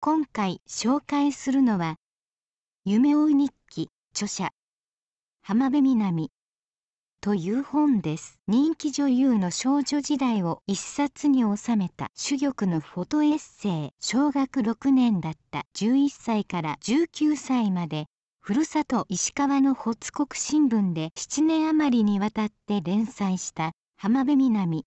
今回紹介するのは「夢追い日記」著者浜辺美波という本です人気女優の少女時代を一冊に収めた珠玉のフォトエッセイ小学6年だった11歳から19歳までふるさと石川の発国新聞で7年余りにわたって連載した浜辺美波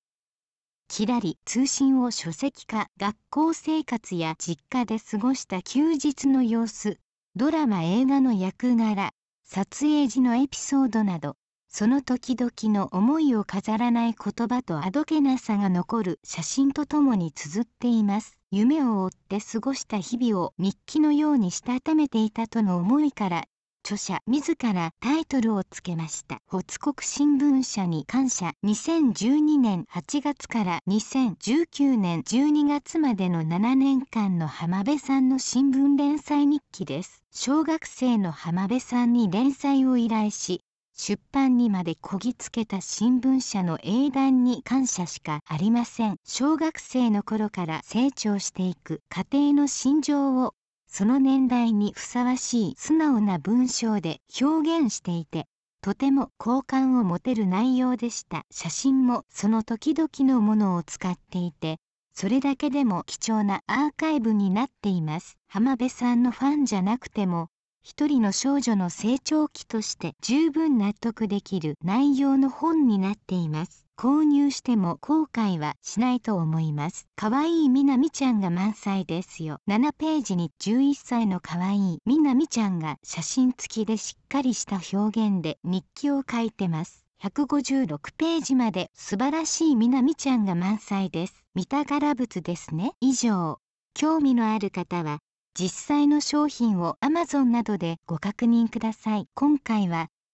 きらり通信を書籍化学校生活や実家で過ごした休日の様子ドラマ映画の役柄撮影時のエピソードなどその時々の思いを飾らない言葉とあどけなさが残る写真とともに綴っています夢を追って過ごした日々を日記のようにしたためていたとの思いから著者自らタイトルをつけましたコ国新聞社に感謝2012年8月から2019年12月までの7年間の浜辺さんの新聞連載日記です小学生の浜辺さんに連載を依頼し出版にまでこぎつけた新聞社の英断に感謝しかありません小学生の頃から成長していく家庭の心情をその年代にふさわしい素直な文章で表現していてとても好感を持てる内容でした写真もその時々のものを使っていてそれだけでも貴重なアーカイブになっています浜辺さんのファンじゃなくても一人の少女の成長期として十分納得できる内容の本になっています購入しても後悔はしないと思います。可愛いみなみちゃんが満載ですよ。7ページに11歳の可愛いみなみちゃんが写真付きでしっかりした表現で日記を書いてます。156ページまで素晴らしいみなみちゃんが満載です。見た柄物ですね。以上、興味のある方は実際の商品を Amazon などでご確認ください。今回は